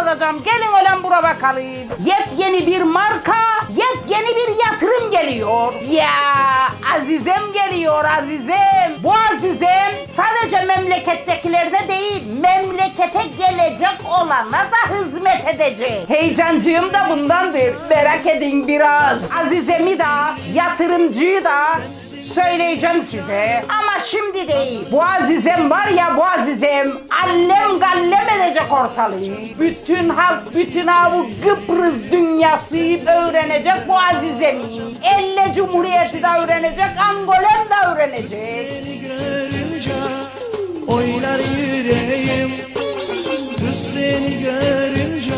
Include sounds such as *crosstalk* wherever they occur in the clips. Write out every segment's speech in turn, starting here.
alacağım. Gelin ölen bura bakalım. Yepyeni bir marka Yeni bir yatırım geliyor. Ya Azizem geliyor Azizem. Bu Azizem sadece memlekettekilerde değil memlekete gelecek olana da hizmet edecek. Heyecancığım da bundandır. Merak edin biraz. Azizem'i de yatırımcıyı da söyleyeceğim size. Ama şimdi değil. Bu Azizem var ya bu Azizem allem gallem edecek ortalığı. Bütün halk, bütün avu Kıbrıs dünyası öğrenecek bu Azizem. Elle Cumhuriyeti de öğrenecek, Angolem da öğrenecek. Seni görünce oynar yüreğim. Kız seni görünce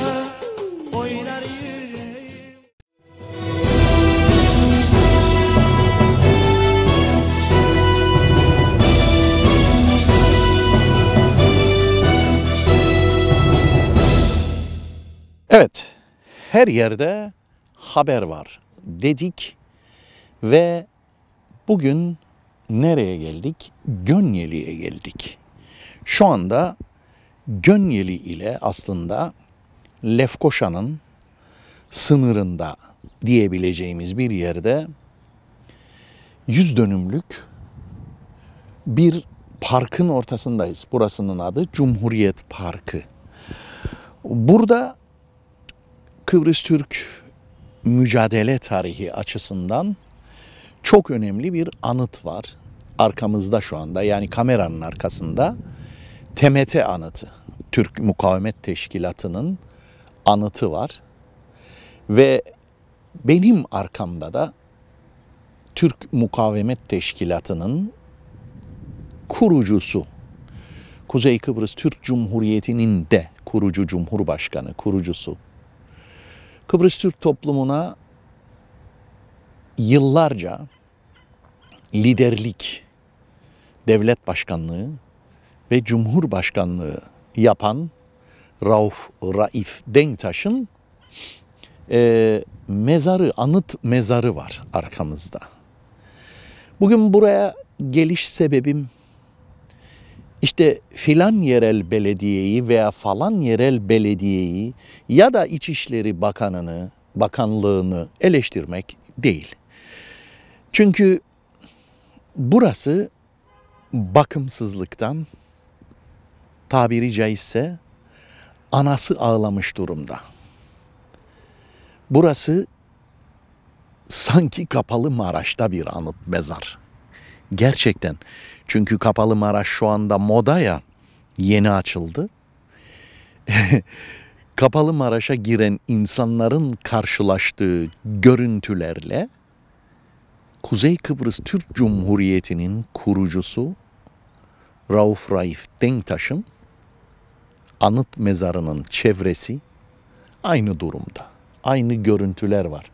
oylar yüreğim. Evet, her yerde haber var dedik ve bugün nereye geldik? Gönyeli'ye geldik. Şu anda Gönyeli ile aslında Lefkoşa'nın sınırında diyebileceğimiz bir yerde yüz dönümlük bir parkın ortasındayız. Burasının adı Cumhuriyet Parkı. Burada Kıbrıs Türk mücadele tarihi açısından çok önemli bir anıt var arkamızda şu anda yani kameranın arkasında TMT anıtı Türk Mukavemet Teşkilatı'nın anıtı var ve benim arkamda da Türk Mukavemet Teşkilatı'nın kurucusu Kuzey Kıbrıs Türk Cumhuriyeti'nin de kurucu cumhurbaşkanı, kurucusu Kıbrıs Türk toplumuna yıllarca liderlik, devlet başkanlığı ve cumhurbaşkanlığı yapan Rauf Raif Denktaş'ın e, mezarı, anıt mezarı var arkamızda. Bugün buraya geliş sebebim işte filan yerel belediyeyi veya falan yerel belediyeyi ya da İçişleri Bakanını, bakanlığını eleştirmek değil. Çünkü burası bakımsızlıktan tabiri caizse anası ağlamış durumda. Burası sanki kapalı Maraş'ta bir anıt mezar. Gerçekten. Çünkü Kapalı Maraş şu anda moda ya. Yeni açıldı. *laughs* Kapalı Maraş'a giren insanların karşılaştığı görüntülerle Kuzey Kıbrıs Türk Cumhuriyeti'nin kurucusu Rauf Raif Denktaş'ın anıt mezarının çevresi aynı durumda. Aynı görüntüler var.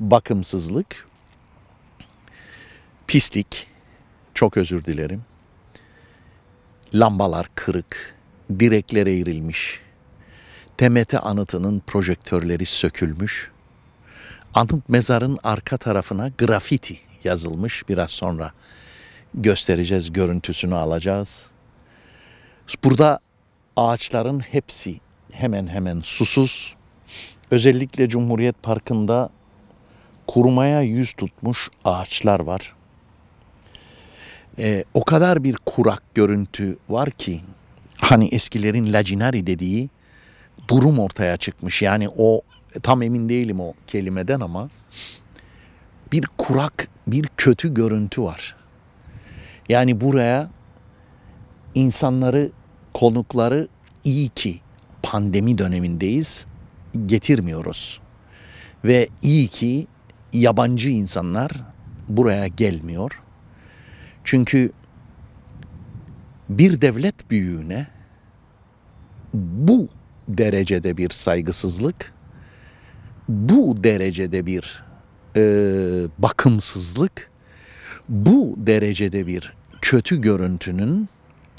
Bakımsızlık pislik, çok özür dilerim. Lambalar kırık, direklere eğrilmiş. Temete anıtının projektörleri sökülmüş. Anıt mezarın arka tarafına grafiti yazılmış. Biraz sonra göstereceğiz, görüntüsünü alacağız. Burada ağaçların hepsi hemen hemen susuz. Özellikle Cumhuriyet Parkı'nda kurumaya yüz tutmuş ağaçlar var e, o kadar bir kurak görüntü var ki hani eskilerin lacinari dediği durum ortaya çıkmış. Yani o tam emin değilim o kelimeden ama bir kurak, bir kötü görüntü var. Yani buraya insanları, konukları iyi ki pandemi dönemindeyiz getirmiyoruz. Ve iyi ki yabancı insanlar buraya gelmiyor. Çünkü bir devlet büyüğüne bu derecede bir saygısızlık, bu derecede bir e, bakımsızlık, bu derecede bir kötü görüntünün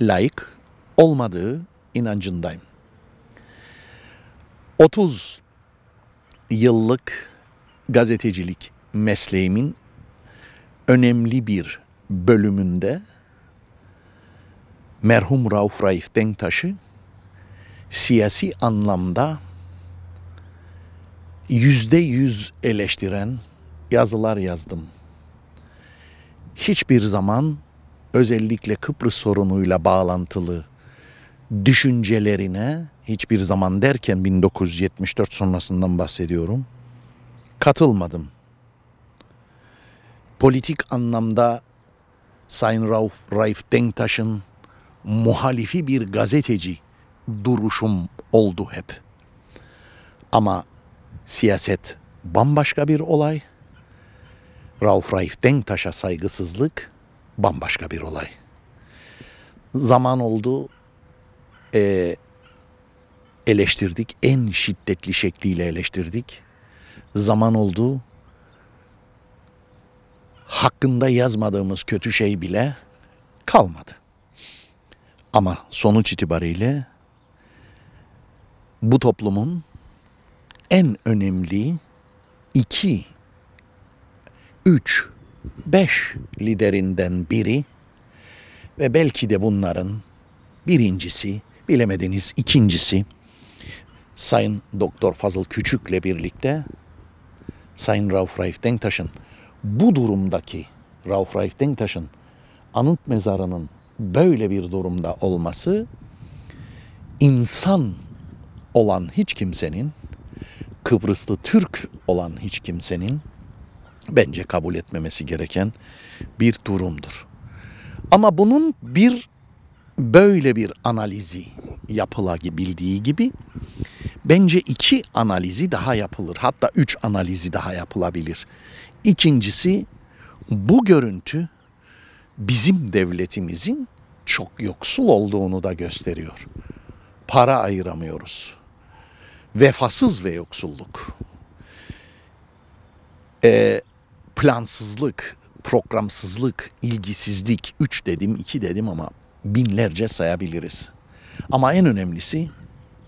layık olmadığı inancındayım. 30 yıllık gazetecilik mesleğimin önemli bir bölümünde merhum Rauf Raif Denktaş'ı siyasi anlamda yüzde yüz eleştiren yazılar yazdım. Hiçbir zaman özellikle Kıbrıs sorunuyla bağlantılı düşüncelerine hiçbir zaman derken 1974 sonrasından bahsediyorum. Katılmadım. Politik anlamda Sayın Rauf, Raif Denktaş'ın muhalifi bir gazeteci duruşum oldu hep. Ama siyaset bambaşka bir olay. Rauf Raif Denktaş'a saygısızlık bambaşka bir olay. Zaman oldu e, eleştirdik. En şiddetli şekliyle eleştirdik. Zaman oldu hakkında yazmadığımız kötü şey bile kalmadı. Ama sonuç itibariyle bu toplumun en önemli iki, üç, beş liderinden biri ve belki de bunların birincisi, bilemediniz ikincisi Sayın Doktor Fazıl Küçük'le birlikte Sayın Rauf Raif Denktaş'ın bu durumdaki Rauf Raif Denktaş'ın anıt mezarının böyle bir durumda olması insan olan hiç kimsenin Kıbrıslı Türk olan hiç kimsenin bence kabul etmemesi gereken bir durumdur. Ama bunun bir böyle bir analizi yapılabildiği gibi bence iki analizi daha yapılır. Hatta üç analizi daha yapılabilir. İkincisi bu görüntü bizim devletimizin çok yoksul olduğunu da gösteriyor. Para ayıramıyoruz. Vefasız ve yoksulluk. E, plansızlık, programsızlık, ilgisizlik. Üç dedim, iki dedim ama binlerce sayabiliriz. Ama en önemlisi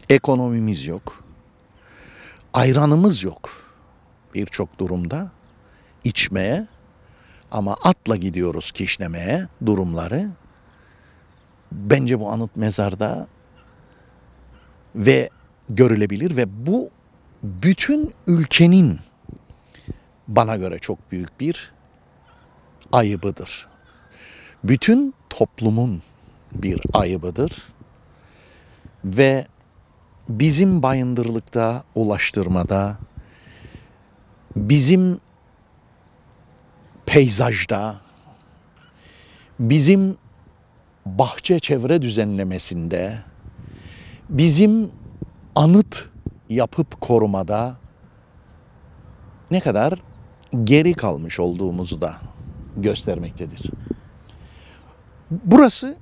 ekonomimiz yok. Ayranımız yok birçok durumda içmeye ama atla gidiyoruz kişnemeye durumları. Bence bu anıt mezarda ve görülebilir ve bu bütün ülkenin bana göre çok büyük bir ayıbıdır. Bütün toplumun bir ayıbıdır ve bizim bayındırlıkta, ulaştırmada, bizim peyzajda, bizim bahçe çevre düzenlemesinde, bizim anıt yapıp korumada ne kadar geri kalmış olduğumuzu da göstermektedir. Burası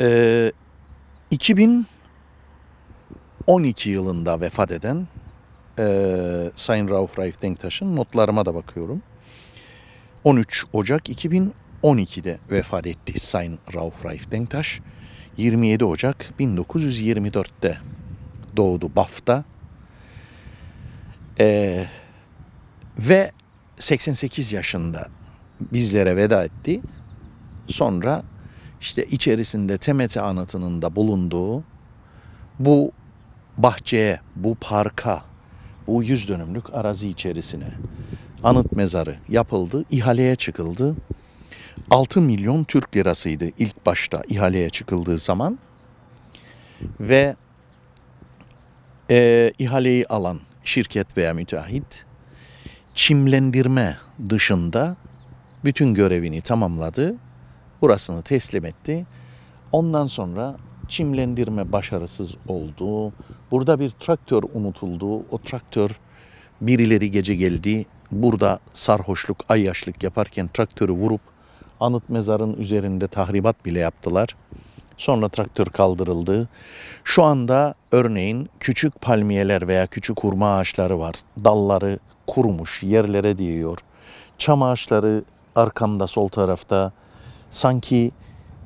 e, 2012 yılında vefat eden e, Sayın Rauf Raif Denktaş'ın notlarıma da bakıyorum. 13 Ocak 2012'de vefat etti Sayın Rauf Raif Denktaş. 27 Ocak 1924'te doğdu Baf'ta. Ee, ve 88 yaşında bizlere veda etti. Sonra işte içerisinde Temete anıtının da bulunduğu bu bahçeye, bu parka, bu yüz dönümlük arazi içerisine anıt mezarı yapıldı, ihaleye çıkıldı. 6 milyon Türk lirasıydı ilk başta ihaleye çıkıldığı zaman. Ve e, ihaleyi alan şirket veya müteahhit çimlendirme dışında bütün görevini tamamladı. Burasını teslim etti. Ondan sonra çimlendirme başarısız oldu. Burada bir traktör unutuldu. O traktör birileri gece geldi, burada sarhoşluk, ayyaşlık yaparken traktörü vurup anıt mezarın üzerinde tahribat bile yaptılar. Sonra traktör kaldırıldı. Şu anda örneğin küçük palmiyeler veya küçük hurma ağaçları var. Dalları kurumuş, yerlere değiyor. Çam ağaçları arkamda sol tarafta sanki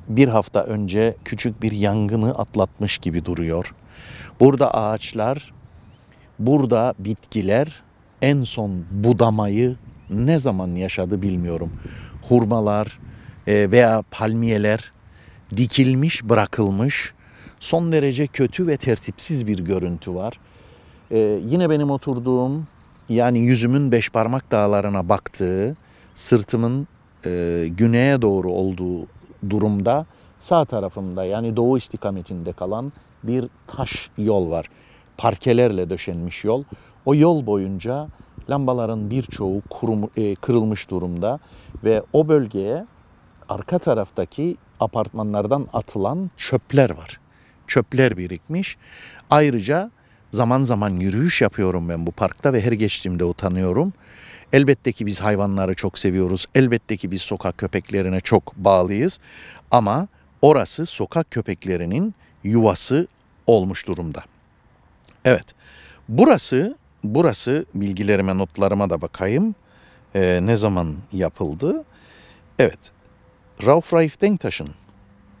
bir hafta önce küçük bir yangını atlatmış gibi duruyor. Burada ağaçlar, burada bitkiler en son budamayı ne zaman yaşadı bilmiyorum. Hurmalar e, veya palmiyeler dikilmiş, bırakılmış. Son derece kötü ve tertipsiz bir görüntü var. Ee, yine benim oturduğum yani yüzümün beş parmak dağlarına baktığı, sırtımın e, güneye doğru olduğu durumda sağ tarafımda yani doğu istikametinde kalan bir taş yol var. Parkelerle döşenmiş yol. O yol boyunca lambaların birçoğu kurum, e, kırılmış durumda ve o bölgeye arka taraftaki apartmanlardan atılan çöpler var. Çöpler birikmiş. Ayrıca zaman zaman yürüyüş yapıyorum ben bu parkta ve her geçtiğimde utanıyorum. Elbette ki biz hayvanları çok seviyoruz. Elbette ki biz sokak köpeklerine çok bağlıyız. Ama orası sokak köpeklerinin yuvası olmuş durumda. Evet. Burası burası bilgilerime, notlarıma da bakayım. E, ne zaman yapıldı? Evet, Rauf Raif Denktaş'ın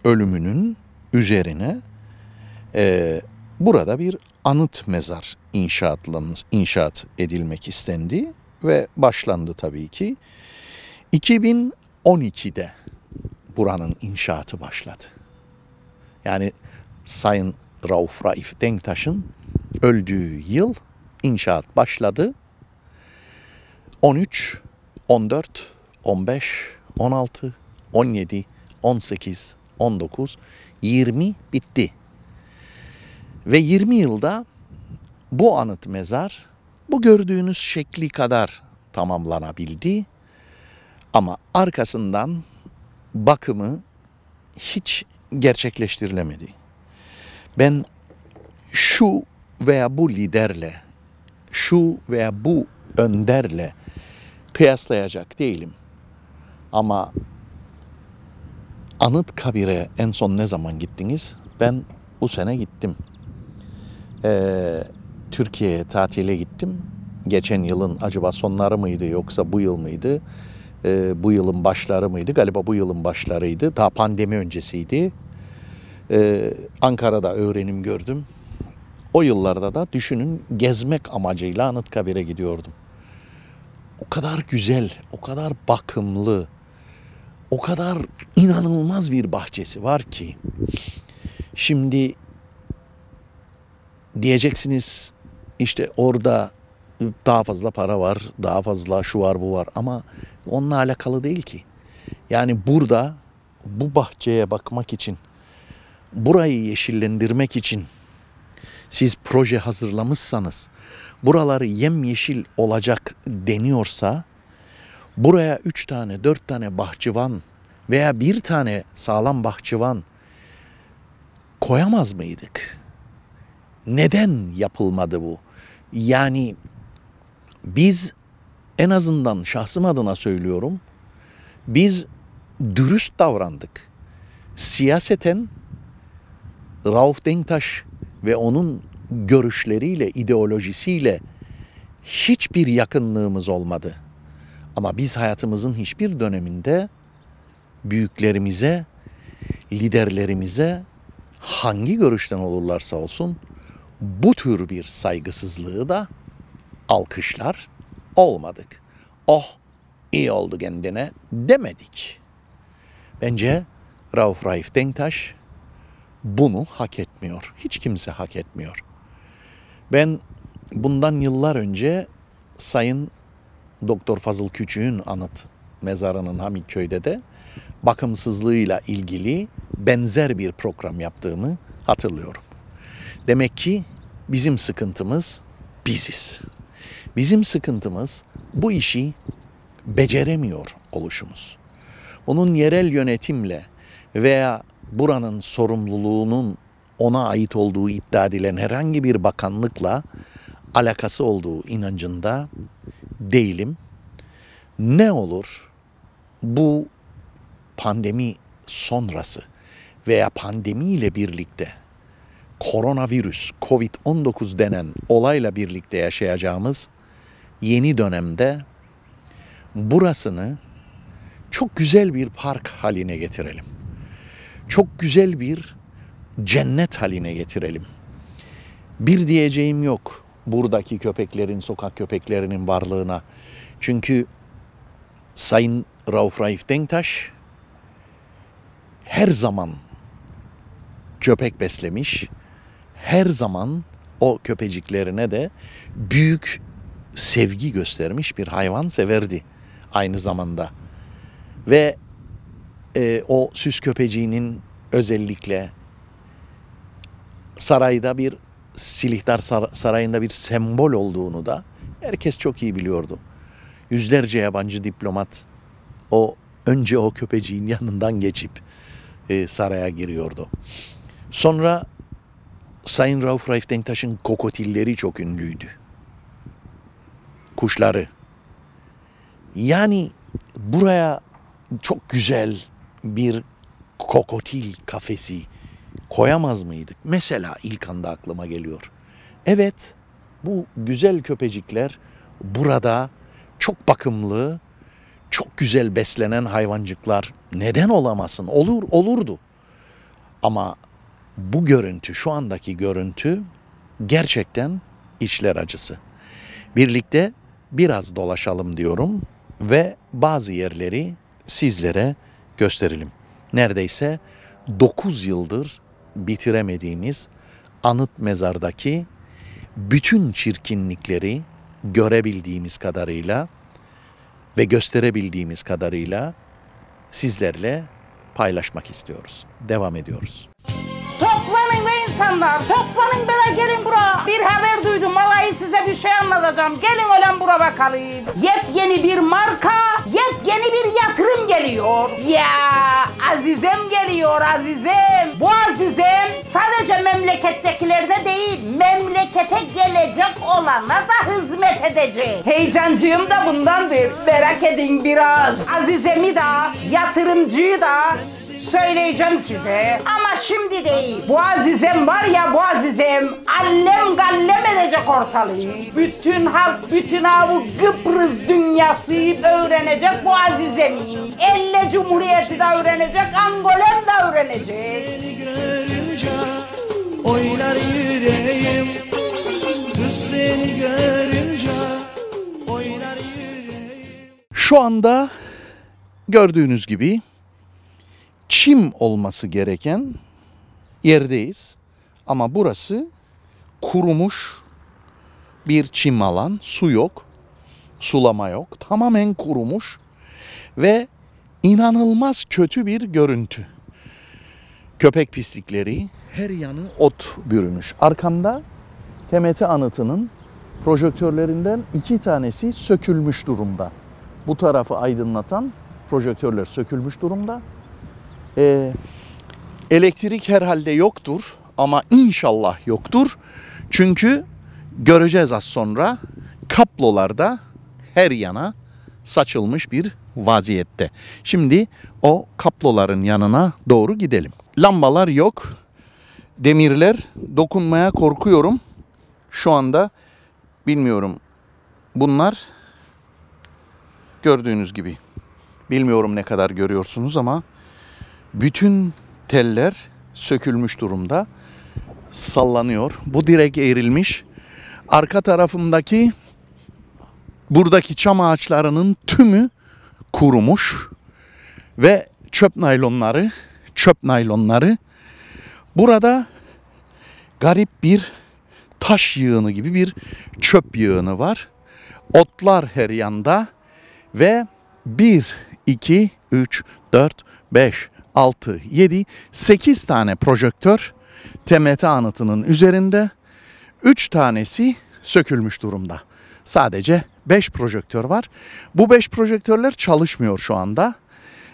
ölümünün üzerine e, burada bir anıt mezar inşaat edilmek istendi ve başlandı tabii ki. 2012'de buranın inşaatı başladı. Yani Sayın Rauf Raif Denktaş'ın öldüğü yıl inşaat başladı. 13, 14, 15, 16, 17, 18, 19, 20 bitti. Ve 20 yılda bu anıt mezar bu gördüğünüz şekli kadar tamamlanabildi. Ama arkasından bakımı hiç gerçekleştirilemedi. Ben şu veya bu liderle şu veya bu önderle kıyaslayacak değilim. Ama Anıt Kabir'e en son ne zaman gittiniz? Ben bu sene gittim. Ee, Türkiye'ye tatile gittim. Geçen yılın acaba sonları mıydı yoksa bu yıl mıydı? Ee, bu yılın başları mıydı? Galiba bu yılın başlarıydı. Daha pandemi öncesiydi. Ee, Ankara'da öğrenim gördüm. O yıllarda da düşünün gezmek amacıyla Anıtkabir'e gidiyordum. O kadar güzel, o kadar bakımlı, o kadar inanılmaz bir bahçesi var ki. Şimdi diyeceksiniz işte orada daha fazla para var, daha fazla şu var bu var ama onunla alakalı değil ki. Yani burada bu bahçeye bakmak için, burayı yeşillendirmek için siz proje hazırlamışsanız buraları yemyeşil olacak deniyorsa buraya üç tane dört tane bahçıvan veya bir tane sağlam bahçıvan koyamaz mıydık? Neden yapılmadı bu? Yani biz en azından şahsım adına söylüyorum. Biz dürüst davrandık. Siyaseten Rauf Denktaş ve onun görüşleriyle, ideolojisiyle hiçbir yakınlığımız olmadı. Ama biz hayatımızın hiçbir döneminde büyüklerimize, liderlerimize hangi görüşten olurlarsa olsun bu tür bir saygısızlığı da alkışlar olmadık. Oh iyi oldu kendine demedik. Bence Rauf Raif Denktaş bunu hak etmiyor. Hiç kimse hak etmiyor. Ben bundan yıllar önce Sayın Doktor Fazıl Küçük'ün anıt mezarının Hamitköy'de de bakımsızlığıyla ilgili benzer bir program yaptığımı hatırlıyorum. Demek ki bizim sıkıntımız biziz. Bizim sıkıntımız bu işi beceremiyor oluşumuz. Onun yerel yönetimle veya buranın sorumluluğunun ona ait olduğu iddia edilen herhangi bir bakanlıkla alakası olduğu inancında değilim. Ne olur bu pandemi sonrası veya pandemi ile birlikte koronavirüs, Covid-19 denen olayla birlikte yaşayacağımız yeni dönemde burasını çok güzel bir park haline getirelim çok güzel bir cennet haline getirelim. Bir diyeceğim yok buradaki köpeklerin, sokak köpeklerinin varlığına. Çünkü Sayın Rauf Raif Denktaş her zaman köpek beslemiş, her zaman o köpeciklerine de büyük sevgi göstermiş bir hayvan severdi aynı zamanda. Ve e, o süs köpeciğinin özellikle sarayda bir Silihtar sar sarayında bir sembol olduğunu da herkes çok iyi biliyordu. Yüzlerce yabancı diplomat o önce o köpeciğin yanından geçip e, saraya giriyordu. Sonra Sayın Rauf Raif Denktaş'ın kokotilleri çok ünlüydü. Kuşları. Yani buraya çok güzel bir kokotil kafesi koyamaz mıydık? Mesela ilk anda aklıma geliyor. Evet bu güzel köpecikler burada çok bakımlı, çok güzel beslenen hayvancıklar neden olamasın? Olur, olurdu. Ama bu görüntü, şu andaki görüntü gerçekten içler acısı. Birlikte biraz dolaşalım diyorum ve bazı yerleri sizlere gösterelim. Neredeyse 9 yıldır bitiremediğimiz anıt mezardaki bütün çirkinlikleri görebildiğimiz kadarıyla ve gösterebildiğimiz kadarıyla sizlerle paylaşmak istiyoruz. Devam ediyoruz. Müzik insanlar. Toplanın bile gelin bura. Bir haber duydum. Vallahi size bir şey anlatacağım. Gelin ölen bura bakalım. Yepyeni bir marka, yepyeni bir yatırım geliyor. Ya Azizem geliyor Azizem. Bu Azizem sadece memlekette memlekete gelecek olanlara da hizmet edecek. Heyecancığım da bundandır. Merak edin biraz. Azizemi de, yatırımcıyı da söyleyeceğim size. Ama şimdi değil. Bu Azizem var ya bu Azizem allem gallem edecek ortalığı. Bütün halk, bütün avu Kıbrıs dünyası öğrenecek bu Azizem'i. Elle Cumhuriyeti de öğrenecek, Angolem de öğrenecek. Seni görünce oynar yüreğim seni görünce oynar Şu anda gördüğünüz gibi çim olması gereken yerdeyiz. Ama burası kurumuş bir çim alan. Su yok, sulama yok. Tamamen kurumuş ve inanılmaz kötü bir görüntü. Köpek pislikleri her yanı ot bürümüş. Arkamda TMT anıtının projektörlerinden iki tanesi sökülmüş durumda. Bu tarafı aydınlatan projektörler sökülmüş durumda. Ee, elektrik herhalde yoktur ama inşallah yoktur. Çünkü göreceğiz az sonra kablolarda her yana saçılmış bir vaziyette. Şimdi o kaploların yanına doğru gidelim. Lambalar yok. Demirler dokunmaya korkuyorum. Şu anda bilmiyorum. Bunlar gördüğünüz gibi. Bilmiyorum ne kadar görüyorsunuz ama bütün teller sökülmüş durumda. Sallanıyor. Bu direk eğrilmiş. Arka tarafımdaki buradaki çam ağaçlarının tümü kurumuş ve çöp naylonları, çöp naylonları burada garip bir taş yığını gibi bir çöp yığını var. Otlar her yanda ve 1, 2, 3, 4, 5, 6, 7, 8 tane projektör TMT anıtının üzerinde. 3 tanesi sökülmüş durumda. Sadece 5 projektör var. Bu 5 projektörler çalışmıyor şu anda.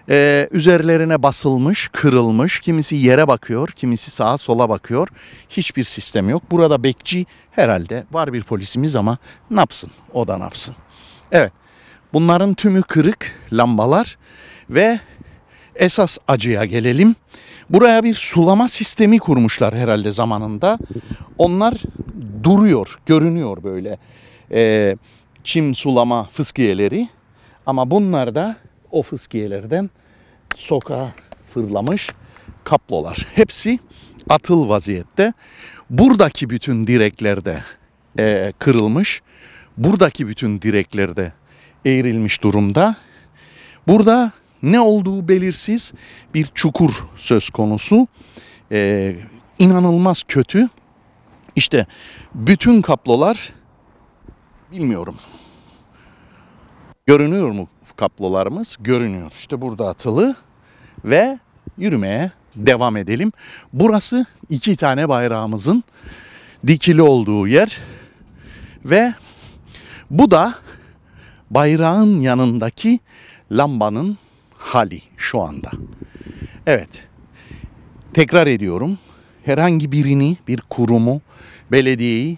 Ee, üzerlerine basılmış, kırılmış. Kimisi yere bakıyor, kimisi sağa sola bakıyor. Hiçbir sistem yok. Burada bekçi herhalde var bir polisimiz ama napsın, O da napsın. Evet. Bunların tümü kırık lambalar ve esas acıya gelelim. Buraya bir sulama sistemi kurmuşlar herhalde zamanında. Onlar duruyor, görünüyor böyle. Ee, çim sulama fıskiyeleri. Ama bunlar da o fıskiyelerden sokağa fırlamış kaplolar. Hepsi atıl vaziyette. Buradaki bütün direklerde e, kırılmış. Buradaki bütün direklerde eğrilmiş durumda. Burada ne olduğu belirsiz bir çukur söz konusu. E, inanılmaz kötü. İşte bütün kaplolar bilmiyorum. Görünüyor mu kaplolarımız görünüyor. İşte burada atılı ve yürümeye devam edelim. Burası iki tane bayrağımızın dikili olduğu yer ve bu da bayrağın yanındaki lambanın hali şu anda. Evet. Tekrar ediyorum. Herhangi birini, bir kurumu, belediyeyi,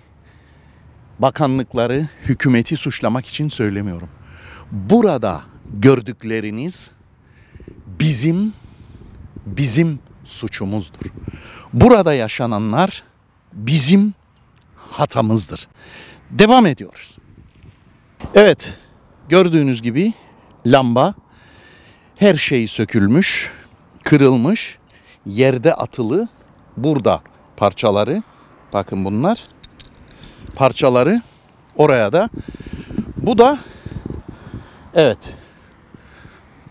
bakanlıkları, hükümeti suçlamak için söylemiyorum. Burada gördükleriniz bizim bizim suçumuzdur. Burada yaşananlar bizim hatamızdır. Devam ediyoruz. Evet, gördüğünüz gibi lamba her şeyi sökülmüş, kırılmış, yerde atılı. Burada parçaları, bakın bunlar parçaları oraya da. Bu da Evet.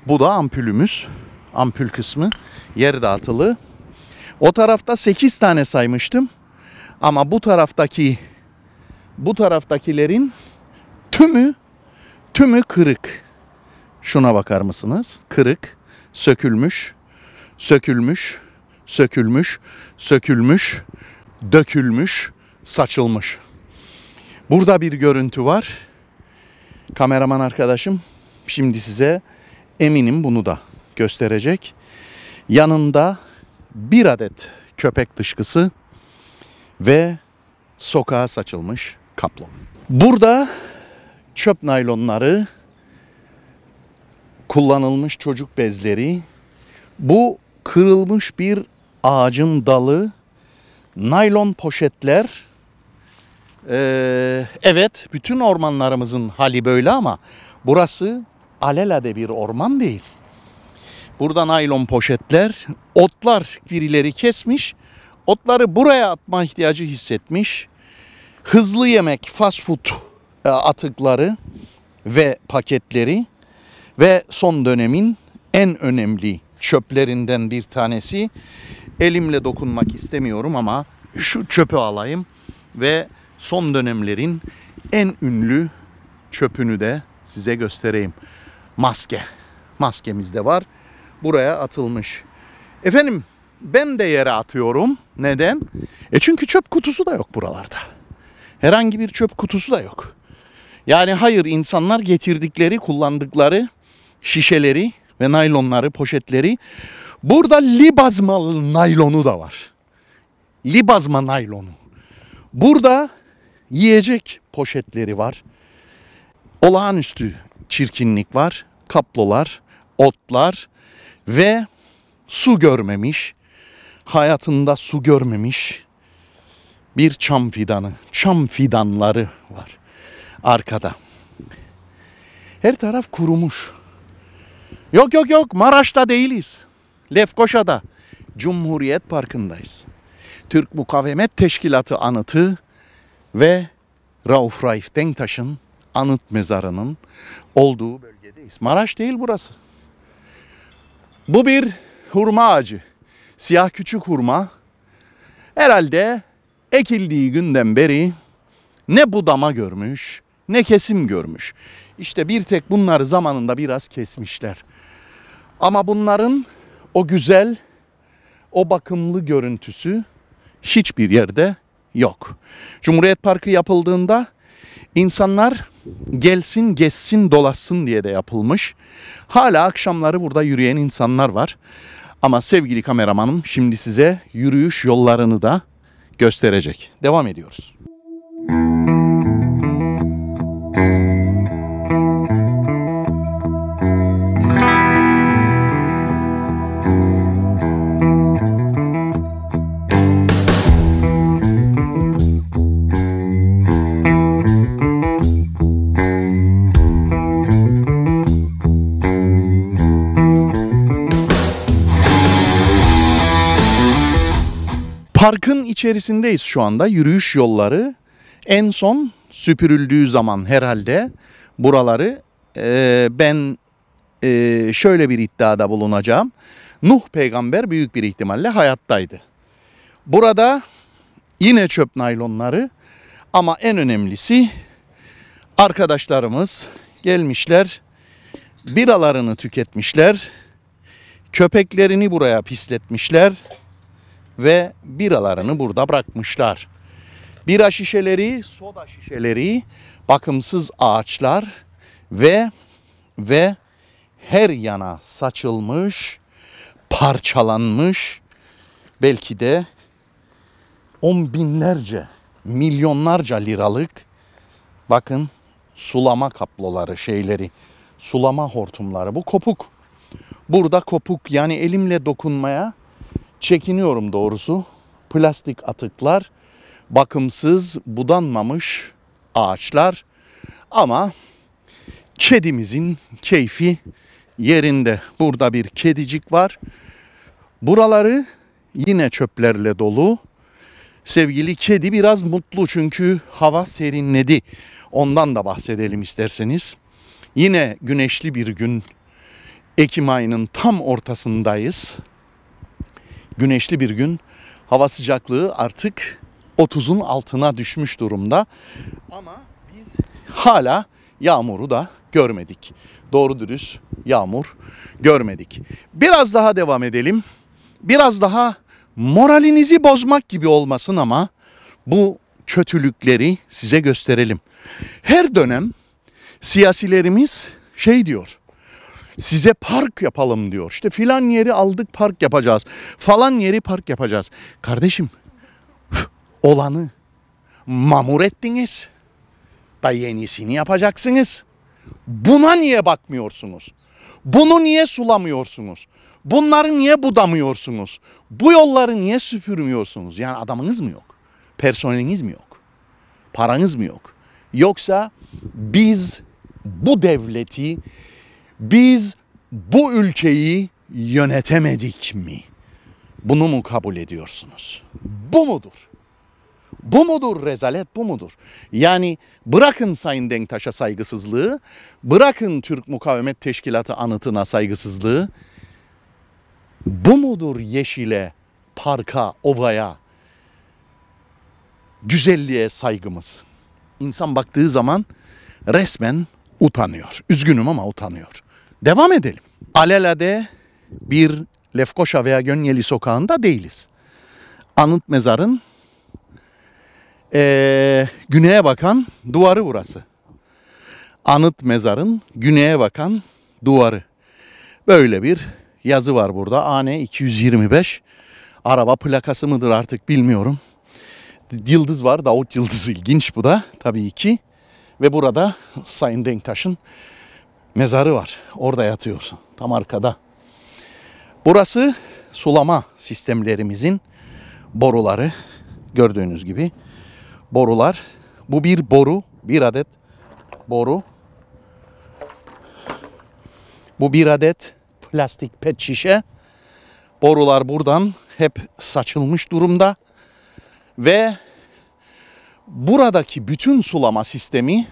Bu da ampülümüz, ampül kısmı yer dağıtılı. O tarafta 8 tane saymıştım. Ama bu taraftaki bu taraftakilerin tümü tümü kırık. Şuna bakar mısınız? Kırık, sökülmüş, sökülmüş, sökülmüş, sökülmüş, dökülmüş, saçılmış. Burada bir görüntü var. Kameraman arkadaşım şimdi size eminim bunu da gösterecek. Yanında bir adet köpek dışkısı ve sokağa saçılmış kaplon. Burada çöp naylonları, kullanılmış çocuk bezleri, bu kırılmış bir ağacın dalı, naylon poşetler ee, evet bütün ormanlarımızın hali böyle ama burası alelade bir orman değil. Burada naylon poşetler, otlar birileri kesmiş. Otları buraya atma ihtiyacı hissetmiş. Hızlı yemek, fast food e, atıkları ve paketleri ve son dönemin en önemli çöplerinden bir tanesi. Elimle dokunmak istemiyorum ama şu çöpü alayım ve son dönemlerin en ünlü çöpünü de size göstereyim. Maske. Maskemiz de var. Buraya atılmış. Efendim ben de yere atıyorum. Neden? E çünkü çöp kutusu da yok buralarda. Herhangi bir çöp kutusu da yok. Yani hayır insanlar getirdikleri, kullandıkları şişeleri ve naylonları, poşetleri. Burada libazma naylonu da var. Libazma naylonu. Burada Yiyecek poşetleri var. Olağanüstü çirkinlik var. Kaplolar, otlar ve su görmemiş, hayatında su görmemiş bir çam fidanı, çam fidanları var arkada. Her taraf kurumuş. Yok yok yok Maraş'ta değiliz. Lefkoşa'da. Cumhuriyet Parkı'ndayız. Türk Mukavemet Teşkilatı anıtı ve Rauf Raif Denktaş'ın anıt mezarının olduğu bölgedeyiz. Maraş değil burası. Bu bir hurma ağacı. Siyah küçük hurma. Herhalde ekildiği günden beri ne budama görmüş ne kesim görmüş. İşte bir tek bunları zamanında biraz kesmişler. Ama bunların o güzel, o bakımlı görüntüsü hiçbir yerde yok. Cumhuriyet Parkı yapıldığında insanlar gelsin geçsin dolaşsın diye de yapılmış. Hala akşamları burada yürüyen insanlar var. Ama sevgili kameramanım şimdi size yürüyüş yollarını da gösterecek. Devam ediyoruz. içerisindeyiz şu anda. Yürüyüş yolları en son süpürüldüğü zaman herhalde buraları e, ben e, şöyle bir iddiada bulunacağım. Nuh peygamber büyük bir ihtimalle hayattaydı. Burada yine çöp naylonları ama en önemlisi arkadaşlarımız gelmişler biralarını tüketmişler köpeklerini buraya pisletmişler ve biralarını burada bırakmışlar. Bira şişeleri, soda şişeleri, bakımsız ağaçlar ve ve her yana saçılmış, parçalanmış belki de on binlerce, milyonlarca liralık bakın sulama kaploları şeyleri, sulama hortumları bu kopuk. Burada kopuk yani elimle dokunmaya çekiniyorum doğrusu. Plastik atıklar, bakımsız, budanmamış ağaçlar ama kedimizin keyfi yerinde. Burada bir kedicik var. Buraları yine çöplerle dolu. Sevgili kedi biraz mutlu çünkü hava serinledi. Ondan da bahsedelim isterseniz. Yine güneşli bir gün. Ekim ayının tam ortasındayız güneşli bir gün. Hava sıcaklığı artık 30'un altına düşmüş durumda. Ama biz hala yağmuru da görmedik. Doğru dürüst yağmur görmedik. Biraz daha devam edelim. Biraz daha moralinizi bozmak gibi olmasın ama bu kötülükleri size gösterelim. Her dönem siyasilerimiz şey diyor size park yapalım diyor. İşte filan yeri aldık park yapacağız. Falan yeri park yapacağız. Kardeşim olanı mamur ettiniz. Da yenisini yapacaksınız. Buna niye bakmıyorsunuz? Bunu niye sulamıyorsunuz? Bunları niye budamıyorsunuz? Bu yolları niye süpürmüyorsunuz? Yani adamınız mı yok? Personeliniz mi yok? Paranız mı yok? Yoksa biz bu devleti biz bu ülkeyi yönetemedik mi? Bunu mu kabul ediyorsunuz? Bu mudur? Bu mudur rezalet bu mudur? Yani bırakın Sayın Denktaş'a saygısızlığı, bırakın Türk Mukavemet Teşkilatı anıtına saygısızlığı. Bu mudur yeşile, parka, ovaya, güzelliğe saygımız? İnsan baktığı zaman resmen utanıyor. Üzgünüm ama utanıyor. Devam edelim. Alelade bir Lefkoşa veya Gönyeli sokağında değiliz. Anıt mezarın e, güneye bakan duvarı burası. Anıt mezarın güneye bakan duvarı. Böyle bir yazı var burada. Ane 225. Araba plakası mıdır artık bilmiyorum. Yıldız var. Davut Yıldız ilginç bu da tabii ki. Ve burada Sayın Denktaş'ın mezarı var. Orada yatıyor tam arkada. Burası sulama sistemlerimizin boruları. Gördüğünüz gibi borular. Bu bir boru, bir adet boru. Bu bir adet plastik pet şişe. Borular buradan hep saçılmış durumda. Ve buradaki bütün sulama sistemi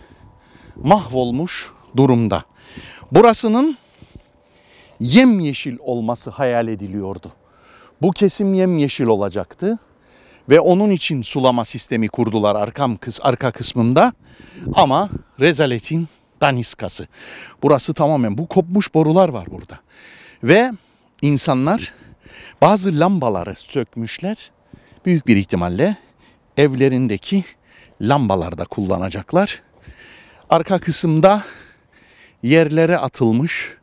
mahvolmuş durumda. Burasının yemyeşil olması hayal ediliyordu. Bu kesim yemyeşil olacaktı ve onun için sulama sistemi kurdular arkam kız arka kısmında ama rezaletin daniskası. Burası tamamen bu kopmuş borular var burada. Ve insanlar bazı lambaları sökmüşler. Büyük bir ihtimalle evlerindeki lambalarda kullanacaklar. Arka kısımda yerlere atılmış,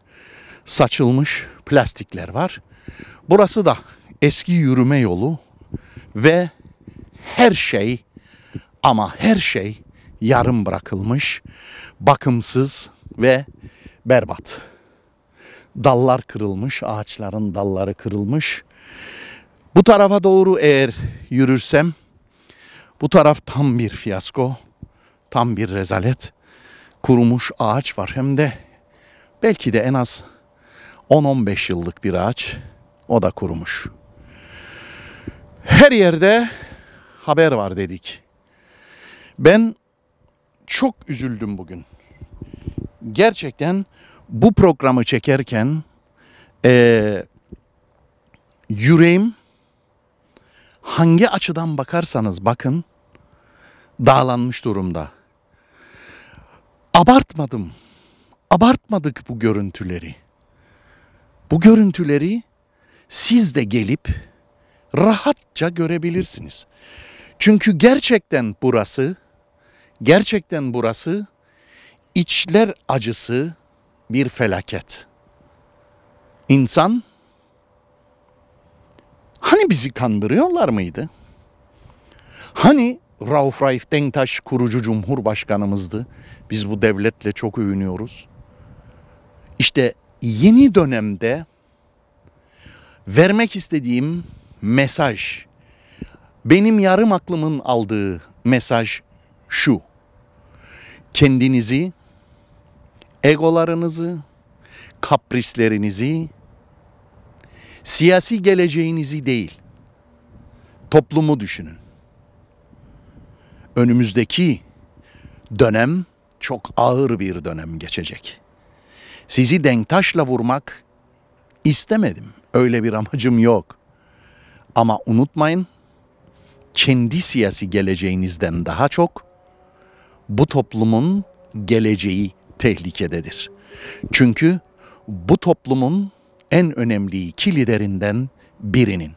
saçılmış plastikler var. Burası da eski yürüme yolu ve her şey ama her şey yarım bırakılmış, bakımsız ve berbat. Dallar kırılmış, ağaçların dalları kırılmış. Bu tarafa doğru eğer yürürsem bu taraf tam bir fiyasko, tam bir rezalet kurumuş ağaç var. Hem de belki de en az 10-15 yıllık bir ağaç. O da kurumuş. Her yerde haber var dedik. Ben çok üzüldüm bugün. Gerçekten bu programı çekerken e, yüreğim hangi açıdan bakarsanız bakın dağlanmış durumda abartmadım. Abartmadık bu görüntüleri. Bu görüntüleri siz de gelip rahatça görebilirsiniz. Çünkü gerçekten burası, gerçekten burası içler acısı bir felaket. İnsan hani bizi kandırıyorlar mıydı? Hani Rauf Raif Denktaş kurucu cumhurbaşkanımızdı. Biz bu devletle çok övünüyoruz. İşte yeni dönemde vermek istediğim mesaj, benim yarım aklımın aldığı mesaj şu. Kendinizi, egolarınızı, kaprislerinizi, siyasi geleceğinizi değil, toplumu düşünün önümüzdeki dönem çok ağır bir dönem geçecek. Sizi denktaşla vurmak istemedim. Öyle bir amacım yok. Ama unutmayın kendi siyasi geleceğinizden daha çok bu toplumun geleceği tehlikededir. Çünkü bu toplumun en önemli iki liderinden birinin,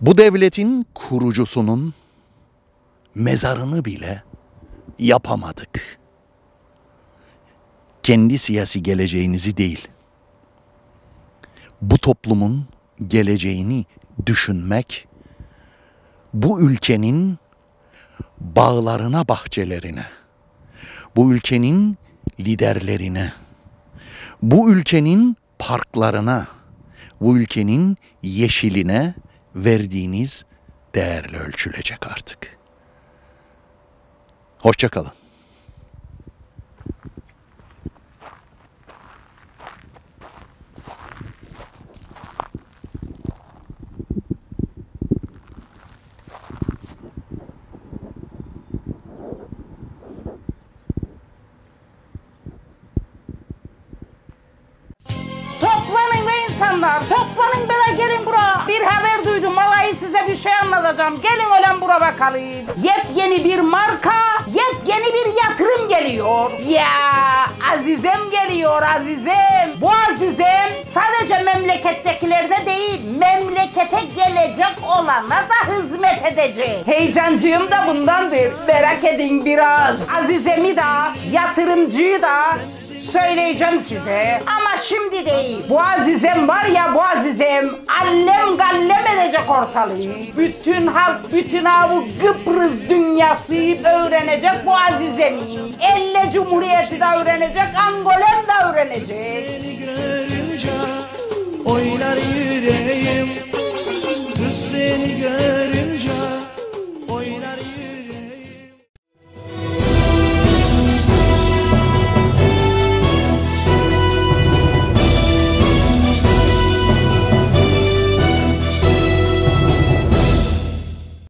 bu devletin kurucusunun mezarını bile yapamadık. Kendi siyasi geleceğinizi değil, bu toplumun geleceğini düşünmek, bu ülkenin bağlarına, bahçelerine, bu ülkenin liderlerine, bu ülkenin parklarına, bu ülkenin yeşiline verdiğiniz değerle ölçülecek artık.'' Hoşçakalın. insanlar. Toplanın bana gelin bura. Bir haber duydum. Vallahi size bir şey anlatacağım. Gelin ölen bura bakalım. Yepyeni bir marka yepyeni bir yatırım geliyor. Ya Azizem geliyor Azizem. Bu Azizem sadece memlekettekilerde değil memlekete gelecek olana da hizmet edecek. Heyecancığım da bundandır. Merak edin biraz. Azizem'i da yatırımcıyı da Söyleyeceğim size ama şimdi değil. Bu Azizem var ya bu Azizem allem gallem edecek ortalığı. Bütün halk, bütün avu Kıbrıs dünyası öğrenecek bu Azizem'i. Elle Cumhuriyeti de öğrenecek, Angolem de öğrenecek. Seni görünce oynar yüreğim, kız seni görünce.